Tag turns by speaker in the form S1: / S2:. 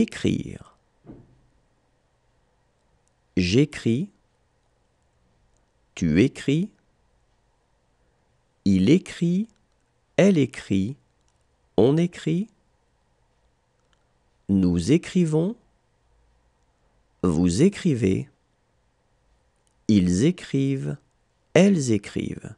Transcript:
S1: Écrire. J'écris. Tu écris. Il écrit. Elle écrit. On écrit. Nous écrivons. Vous écrivez. Ils écrivent. Elles écrivent.